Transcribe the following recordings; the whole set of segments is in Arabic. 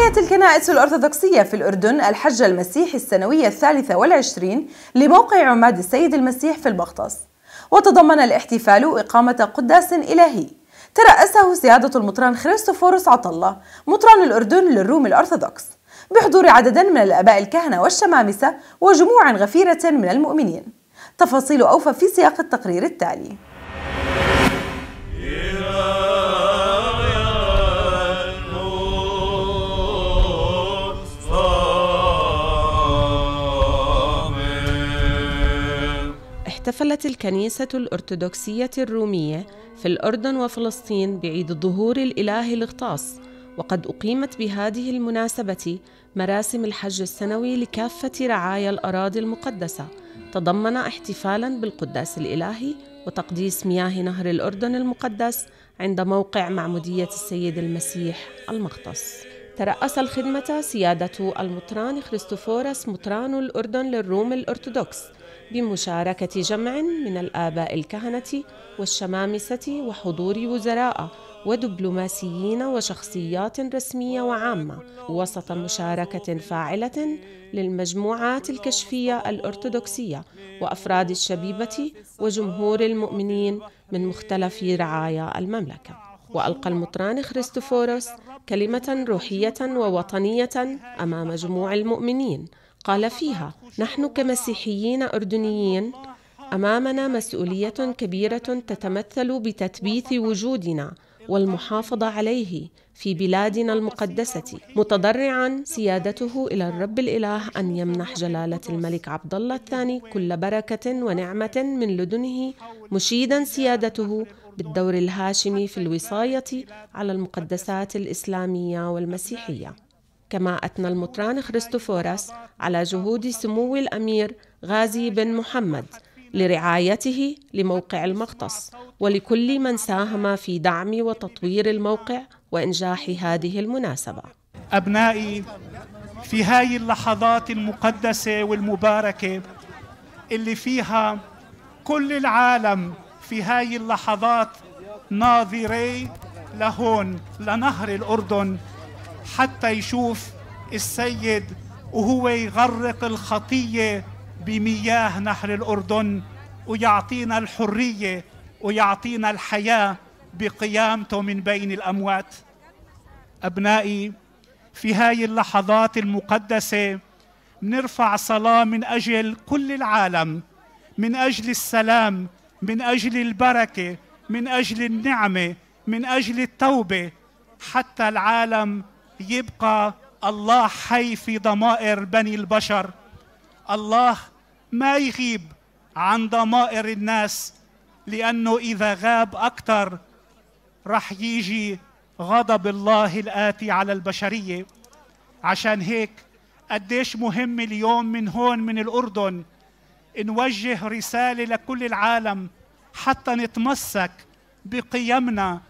أحيت الكنائس الأرثوذكسية في الأردن الحجة المسيحي السنوية الثالثة والعشرين لموقع عماد السيد المسيح في البغطس وتضمن الاحتفال إقامة قداس إلهي ترأسه سيادة المطران خريستوفوروس عطلة مطران الأردن للروم الأرثوذكس بحضور عدد من الآباء الكهنة والشمامسة وجموع غفيرة من المؤمنين تفاصيل أوفى في سياق التقرير التالي احتفلت الكنيسة الأرثوذكسية الرومية في الأردن وفلسطين بعيد ظهور الإله الغطاس وقد أقيمت بهذه المناسبة مراسم الحج السنوي لكافة رعايا الأراضي المقدسة تضمن احتفالا بالقداس الإلهي وتقديس مياه نهر الأردن المقدس عند موقع معمودية السيد المسيح المغطس ترأس الخدمة سيادة المطران خريستوفوراس مطران الأردن للروم الأرثوذكس بمشاركة جمع من الآباء الكهنة والشمامسة وحضور وزراء ودبلوماسيين وشخصيات رسمية وعامة وسط مشاركة فاعلة للمجموعات الكشفية الأرثوذكسية وأفراد الشبيبة وجمهور المؤمنين من مختلف رعايا المملكة وألقى المطران خريستوفورس كلمة روحية ووطنية أمام جموع المؤمنين قال فيها نحن كمسيحيين أردنيين أمامنا مسؤولية كبيرة تتمثل بتثبيت وجودنا والمحافظة عليه في بلادنا المقدسة متضرعا سيادته إلى الرب الإله أن يمنح جلالة الملك عبد الله الثاني كل بركة ونعمة من لدنه مشيدا سيادته بالدور الهاشمي في الوصاية على المقدسات الإسلامية والمسيحية كما أثنى المطران خريستوفوراس على جهود سمو الأمير غازي بن محمد لرعايته لموقع المغطس ولكل من ساهم في دعم وتطوير الموقع وإنجاح هذه المناسبة أبنائي في هاي اللحظات المقدسة والمباركة اللي فيها كل العالم في هاي اللحظات ناظري لهون لنهر الأردن حتى يشوف السيد وهو يغرق الخطية بمياه نهر الأردن ويعطينا الحرية ويعطينا الحياة بقيامته من بين الأموات أبنائي في هاي اللحظات المقدسة نرفع صلاة من أجل كل العالم من أجل السلام من أجل البركة من أجل النعمة من أجل التوبة حتى العالم يبقى الله حي في ضمائر بني البشر الله ما يغيب عن ضمائر الناس لأنه إذا غاب أكثر رح يجي غضب الله الآتي على البشرية عشان هيك قديش مهم اليوم من هون من الأردن نوجه رسالة لكل العالم حتى نتمسك بقيمنا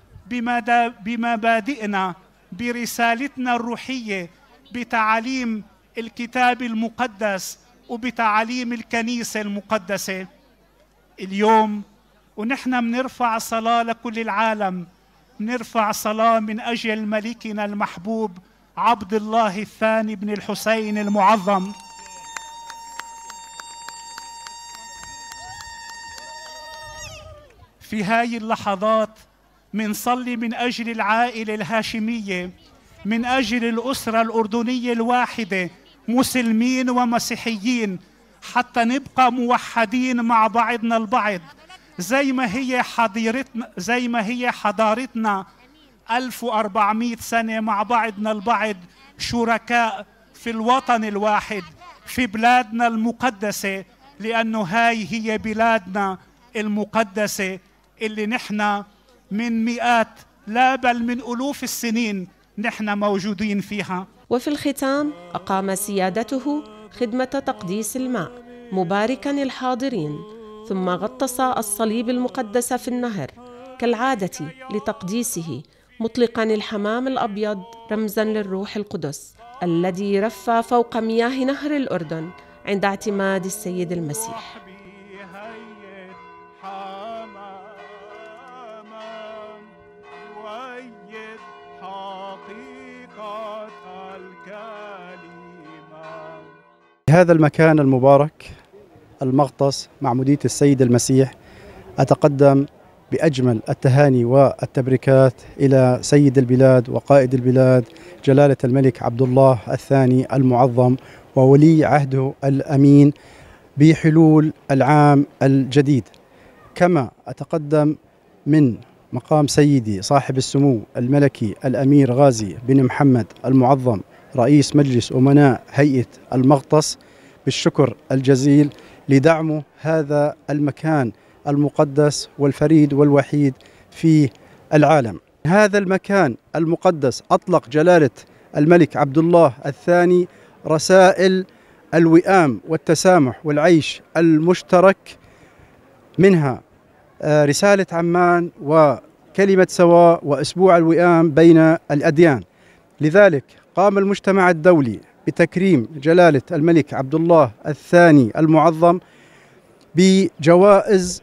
بمبادئنا برسالتنا الروحية بتعاليم الكتاب المقدس وبتعاليم الكنيسة المقدسة اليوم ونحن منرفع صلاة لكل العالم نرفع صلاة من أجل ملكنا المحبوب عبد الله الثاني بن الحسين المعظم في هاي اللحظات منصلي من أجل العائلة الهاشمية من أجل الأسرة الأردنية الواحدة مسلمين ومسيحيين حتى نبقى موحدين مع بعضنا البعض زي ما هي حضيرتنا زي ما هي حضارتنا 1400 سنة مع بعضنا البعض شركاء في الوطن الواحد في بلادنا المقدسة لأنه هاي هي بلادنا المقدسة اللي نحن من مئات لا بل من ألوف السنين نحن موجودين فيها وفي الختام أقام سيادته خدمة تقديس الماء مباركا الحاضرين ثم غطس الصليب المقدس في النهر كالعادة لتقديسه مطلقا الحمام الأبيض رمزا للروح القدس الذي رفى فوق مياه نهر الأردن عند اعتماد السيد المسيح هذا المكان المبارك المغطس مع السيد المسيح أتقدم بأجمل التهاني والتبريكات إلى سيد البلاد وقائد البلاد جلالة الملك عبد الله الثاني المعظم وولي عهده الأمين بحلول العام الجديد كما أتقدم من مقام سيدي صاحب السمو الملكي الأمير غازي بن محمد المعظم رئيس مجلس أمناء هيئة المغطس بالشكر الجزيل لدعمه هذا المكان المقدس والفريد والوحيد في العالم هذا المكان المقدس أطلق جلالة الملك عبد الله الثاني رسائل الوئام والتسامح والعيش المشترك منها آه، رسالة عمان وكلمة سواء وأسبوع الوئام بين الأديان لذلك قام المجتمع الدولي بتكريم جلالة الملك عبد الله الثاني المعظم بجوائز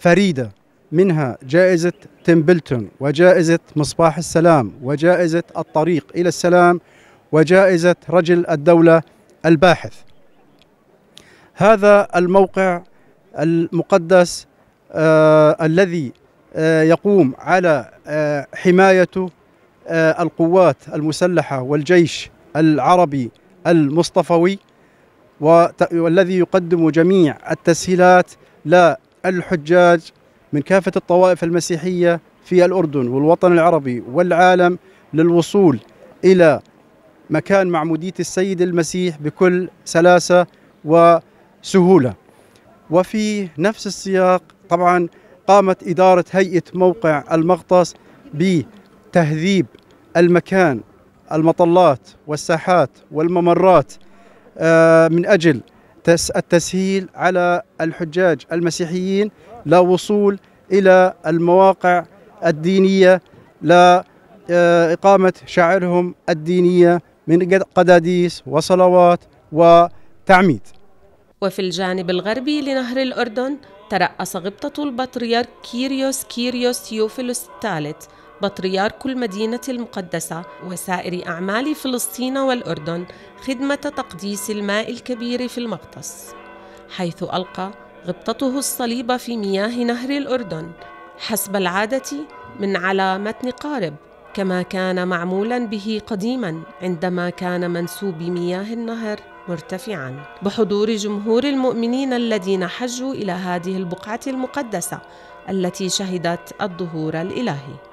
فريدة منها جائزة تمبلتون وجائزة مصباح السلام وجائزة الطريق إلى السلام وجائزة رجل الدولة الباحث هذا الموقع المقدس آه الذي آه يقوم على آه حمايته آه، القوات المسلحة والجيش العربي المصطفوي والذي يقدم جميع التسهيلات للحجاج من كافة الطوائف المسيحية في الأردن والوطن العربي والعالم للوصول إلى مكان معمودية السيد المسيح بكل سلاسة وسهولة وفي نفس السياق طبعا قامت إدارة هيئة موقع المغطس ب تهذيب المكان المطلات والساحات والممرات آه، من أجل التسهيل على الحجاج المسيحيين لا وصول إلى المواقع الدينية لا آه، إقامة شعائرهم الدينية من قداديس وصلوات وتعميد وفي الجانب الغربي لنهر الأردن ترأس غبطة البطريرك كيريوس كيريوس يوفيلوس الثالث بطريرك المدينة المقدسة وسائر أعمال فلسطين والأردن خدمة تقديس الماء الكبير في المغطس حيث ألقى غبطته الصليب في مياه نهر الأردن حسب العادة من على متن قارب كما كان معمولا به قديما عندما كان منسوب مياه النهر مرتفعا بحضور جمهور المؤمنين الذين حجوا الى هذه البقعه المقدسه التي شهدت الظهور الالهي